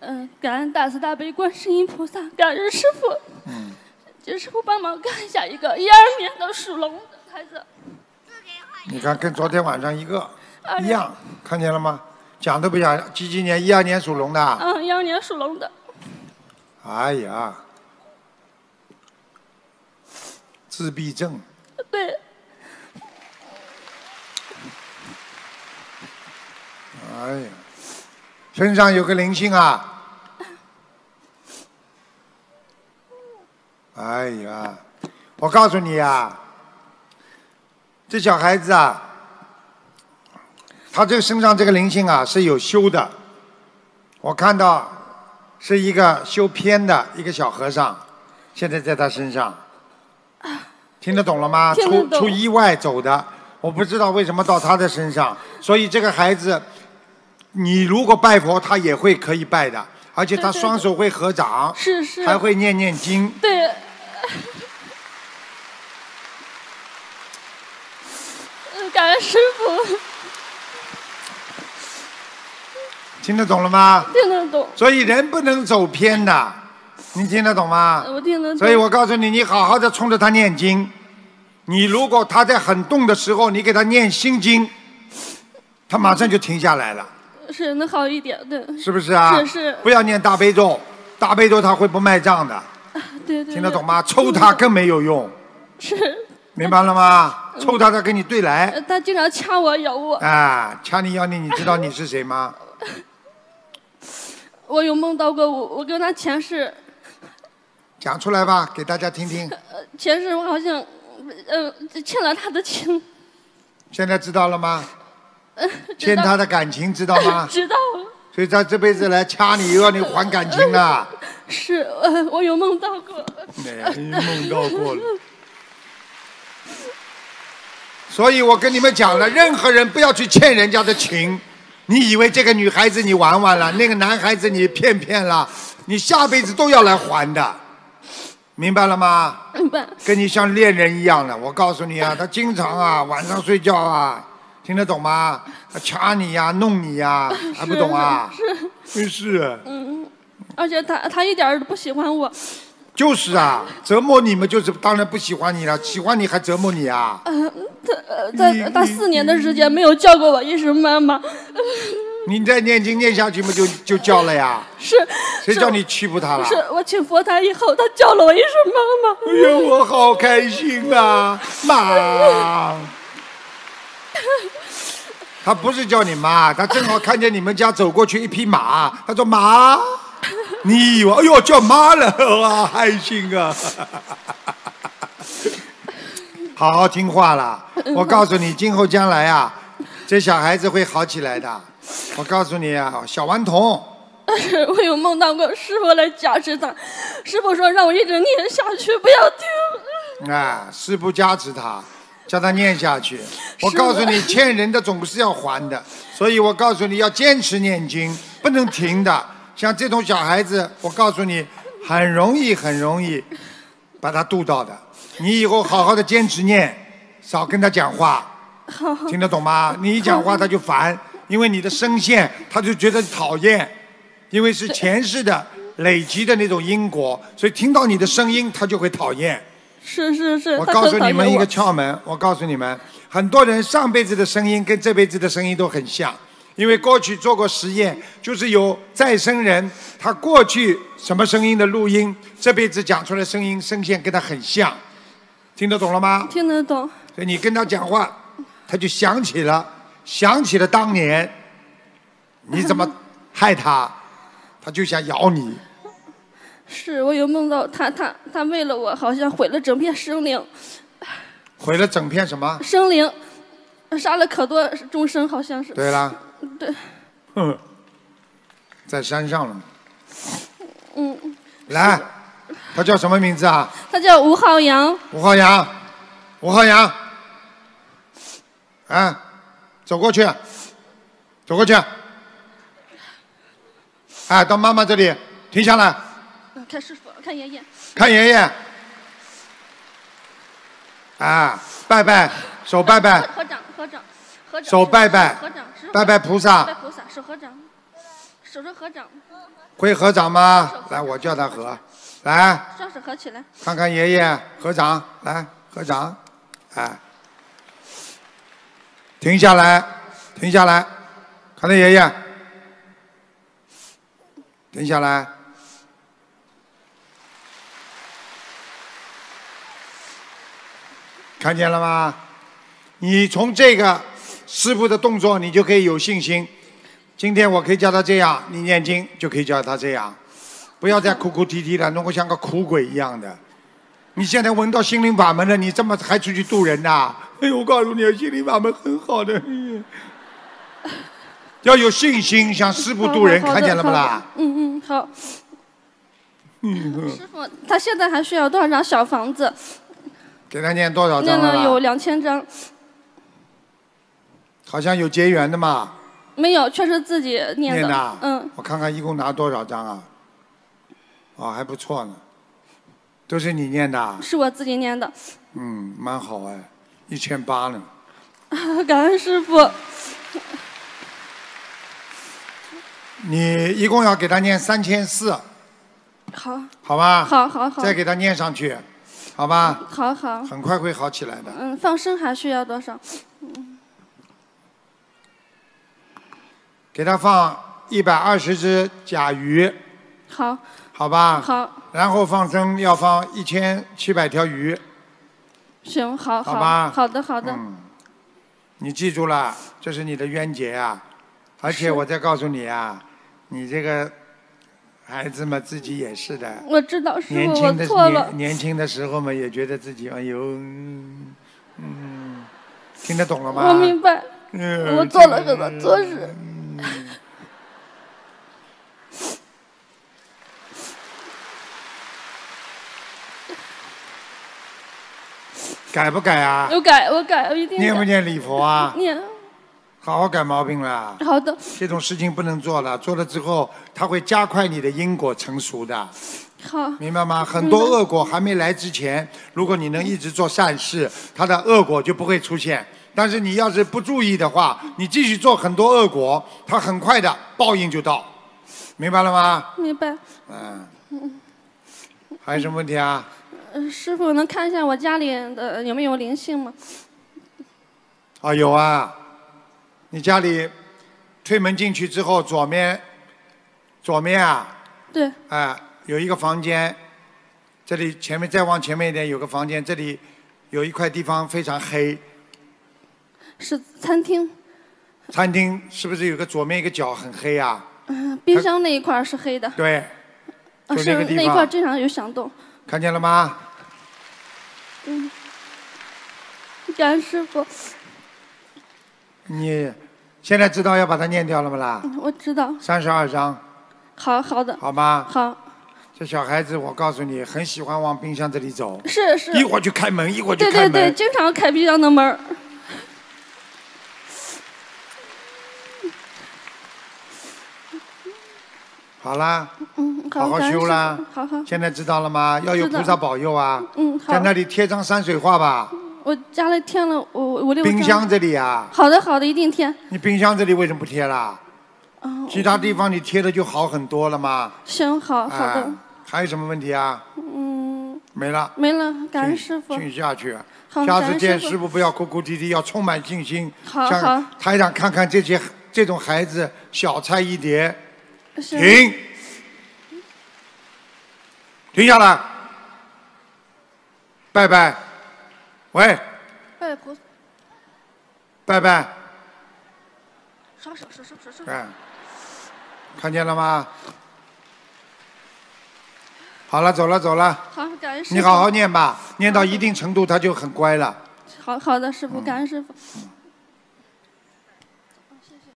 嗯，感恩大慈大悲观世音菩萨，感恩师傅，嗯，师傅帮忙看一下一个一二年的属龙的孩子。你看，跟昨天晚上一个一样，看见了吗？讲都不讲，几几年？一二年属龙的。嗯，一二年属龙的。哎呀，自闭症。对。哎。呀。身上有个灵性啊！哎呀，我告诉你啊，这小孩子啊，他这身上这个灵性啊是有修的。我看到是一个修偏的一个小和尚，现在在他身上，听得懂了吗？出出意外走的，我不知道为什么到他的身上，所以这个孩子。你如果拜佛，他也会可以拜的，而且他双手会合掌，是是，还会念念经。对，感恩师傅。听得懂了吗？听得懂。所以人不能走偏的，你听得懂吗？我听得懂。所以我告诉你，你好好的冲着他念经，你如果他在很动的时候，你给他念心经，他马上就停下来了。是能好一点，对。是不是啊？是是不要念大悲咒，大悲咒他会不卖账的。对对。听得懂吗？抽他更没有用。是。明白了吗？抽他他跟你对来。他经常掐我咬我。哎，掐你咬你，你知道你是谁吗？我有梦到过我，我跟他前世。讲出来吧，给大家听听。前世我好像，呃，欠了他的情。现在知道了吗？欠他的感情知道吗？知道了。所以他这辈子来掐你，又要你还感情了。是，我有梦到过。没梦到过了。所以我跟你们讲了，任何人不要去欠人家的情。你以为这个女孩子你玩玩了，那个男孩子你骗骗了，你下辈子都要来还的，明白了吗？明白。跟你像恋人一样的，我告诉你啊，他经常啊，晚上睡觉啊。听得懂吗？掐你呀，弄你呀，还不懂啊？是，是，嗯，而且他他一点都不喜欢我，就是啊，折磨你们就是当然不喜欢你了，喜欢你还折磨你啊？嗯，他在他四年的时间没有叫过我一声妈妈，你再念经念下去嘛，就就叫了呀？是，谁叫你欺负他了？是我请佛台以后，他叫了我一声妈妈，哎呦，我好开心啊，妈。他不是叫你妈，他正好看见你们家走过去一匹马，他说马，你以为哎呦叫妈了，哇，开心啊，好好听话了。我告诉你，今后将来啊，这小孩子会好起来的。我告诉你啊，小顽童，我有梦到过师傅来加持他，师傅说让我一直念下去，不要停。啊，师傅加持他。叫他念下去，我告诉你，欠人的总是要还的，所以我告诉你要坚持念经，不能停的。像这种小孩子，我告诉你，很容易，很容易，把他渡到的。你以后好好的坚持念，少跟他讲话，听得懂吗？你一讲话他就烦，因为你的声线他就觉得讨厌，因为是前世的累积的那种因果，所以听到你的声音他就会讨厌。是是是，我告诉你们一个窍门。我告诉你们，很多人上辈子的声音跟这辈子的声音都很像，因为过去做过实验，就是有再生人，他过去什么声音的录音，这辈子讲出来声音声线跟他很像，听得懂了吗？听得懂。所以你跟他讲话，他就想起了，想起了当年，你怎么害他，他就想咬你。是，我有梦到他，他他为了我，好像毁了整片生灵，毁了整片什么？生灵，杀了可多众生，好像是。对啦。对。嗯，在山上了嗯。来，他叫什么名字啊？他叫吴浩洋。吴浩洋，吴浩洋，哎，走过去，走过去，哎，到妈妈这里停下来。看师傅，看爷爷。看爷爷。啊，拜拜，手拜拜。合掌，合掌，合掌。手拜拜。合掌，拜拜菩萨。拜菩萨，手合掌，手合掌。会合掌吗？来，我叫他合。来。双手合起来。看看爷爷，合掌，来合掌，哎，停下来，停下来，看那爷爷，停下来。看见了吗？你从这个师傅的动作，你就可以有信心。今天我可以教他这样，你念经就可以教他这样，不要再哭哭啼啼了，弄个像个苦鬼一样的。你现在闻到心灵法门了，你这么还出去渡人呐？哎呦，我告诉你，心灵法门很好的，要有信心，像师傅渡人，看见了不啦？嗯嗯，好。师傅，他现在还需要多少张小房子？给他念多少张了？念了有两千张。好像有结缘的嘛？没有，确实自己念的。念的。嗯。我看看一共拿多少张啊？哦，还不错呢。都是你念的。是我自己念的。嗯，蛮好哎，一千八呢。感恩师傅。你一共要给他念三千四。好。好吧。好好好。再给他念上去。好吧，好好，很快会好起来的。嗯，放生还需要多少？嗯，给他放一百二十只甲鱼。好。好吧。好。然后放生要放一千七百条鱼。行，好，好吧。好的，好的。嗯，你记住了，这是你的冤结啊！而且我再告诉你啊，你这个。孩子们自己也是的。我知道，师傅，我错了。年轻的时候嘛，也觉得自己哎嗯，听得懂了吗？我明白。我做了很多错事。改不改啊？我改，我改，我一定。念不念礼佛啊？念。好好改毛病了。好的。这种事情不能做了，做了之后，它会加快你的因果成熟的。好。明白吗？很多恶果还没来之前，如果你能一直做善事，他的恶果就不会出现。但是你要是不注意的话，你继续做很多恶果，他很快的报应就到，明白了吗？明白。嗯。还有什么问题啊？师傅能看一下我家里的有没有灵性吗？啊，有啊。你家里推门进去之后，左面左面啊，对，哎，有一个房间，这里前面再往前面一点有个房间，这里有一块地方非常黑，是餐厅。餐厅是不是有个左面一个角很黑啊？嗯，冰箱那一块是黑的。对，啊，是那一块经常有响动，看见了吗？嗯，贾师傅。你，现在知道要把它念掉了不啦？我知道。三十二章，好好的，好吗？好。这小孩子，我告诉你，很喜欢往冰箱这里走。是是。一会儿就开门，一会儿就开门。对对对，经常开冰箱的门。好啦，嗯，好好修啦，好好。现在知道了吗？要有菩萨保佑啊。嗯，好。在那里贴张山水画吧。我家里贴了，我我我。冰箱这里啊。好的，好的，一定贴。你冰箱这里为什么不贴啦？其他地方你贴的就好很多了吗？行，好好的。还有什么问题啊？嗯。没了。没了，感恩师傅。请下去。下次见，师傅不要哭哭啼啼，要充满信心。好好。台上看看这些这种孩子，小菜一碟。停。停下来。拜拜。喂，拜佛，拜拜，双手，手手手手，哎，看见了吗？好了，走了走了。好，感恩师傅。你好好念吧，念到一定程度，他就很乖了。好好的师傅，感恩师傅。